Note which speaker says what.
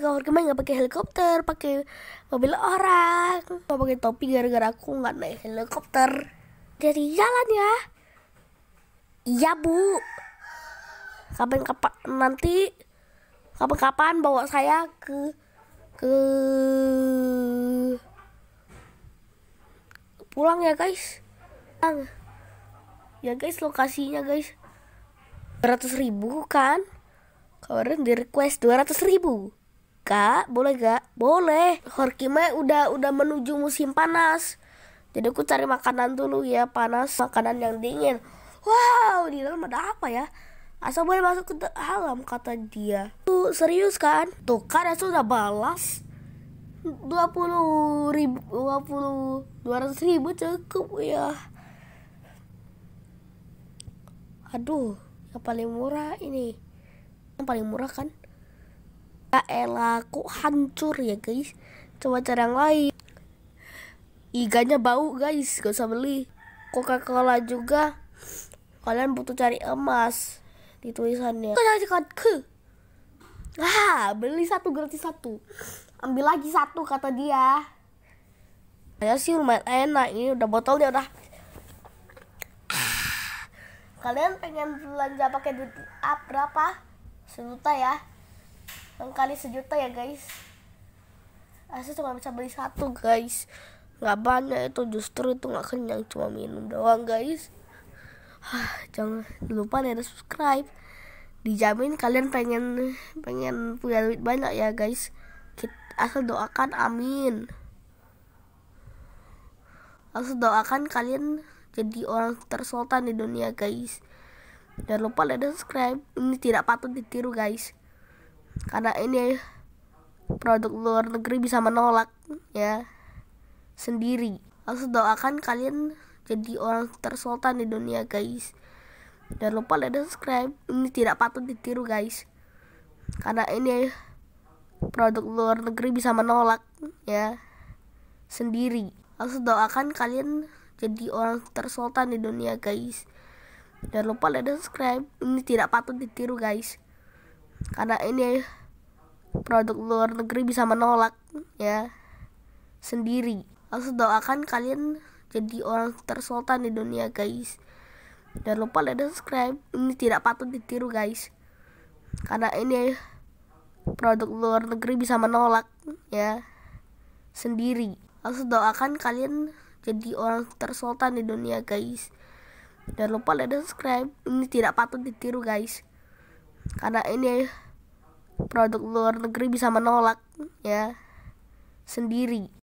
Speaker 1: Kau kamar nggak pakai helikopter pakai mobil orang nggak pakai topi gara-gara aku nggak naik helikopter jadi jalan ya iya bu kapan-kapan nanti kapan-kapan bawa saya ke ke pulang ya guys pulang ya guys lokasinya guys 200 ribu kan kemarin di request 200 ribu Kak, boleh gak? Boleh. Horki mah udah udah menuju musim panas. Jadi aku cari makanan dulu ya panas, makanan yang dingin. Wow, di dalam ada apa ya? Asal boleh masuk ke dalam kata dia. Tuh serius kan? Tuh kan Asal udah balas. dua puluh ribu dua puluh dua ratus ribu cukup ya aduh yang paling murah ini yang paling murah kan Ya elah, kok hancur ya guys. Coba cara yang lain. Iganya bau guys, gak usah beli. Coca-Cola juga. Kalian butuh cari emas di tulisannya. Kau cari ke. Ah, beli satu gratis satu. Ambil lagi satu kata dia. Saya sih lumayan enak ini udah botolnya udah. Kalian pengen belanja pakai duit berapa? Sejuta ya kali sejuta ya guys asli cuma bisa beli satu guys nggak banyak itu justru itu nggak kenyang cuma minum doang guys Hah, jangan lupa nih ada subscribe dijamin kalian pengen pengen punya duit banyak ya guys asal doakan amin asal doakan kalian jadi orang tersultan di dunia guys jangan lupa like dan subscribe ini tidak patut ditiru guys karena ini produk luar negeri bisa menolak ya sendiri aku doakan kalian jadi orang tersultan di dunia guys jangan lupa like dan subscribe ini tidak patut ditiru guys karena ini produk luar negeri bisa menolak ya sendiri aku doakan kalian jadi orang tersultan di dunia guys jangan lupa like dan subscribe ini tidak patut ditiru guys karena ini produk luar negeri bisa menolak ya sendiri langsung doakan kalian jadi orang tersultan di dunia guys dan lupa like dan subscribe ini tidak patut ditiru guys karena ini produk luar negeri bisa menolak ya sendiri langsung doakan kalian jadi orang tersultan di dunia guys dan lupa like dan subscribe ini tidak patut ditiru guys karena ini produk luar negeri bisa menolak ya sendiri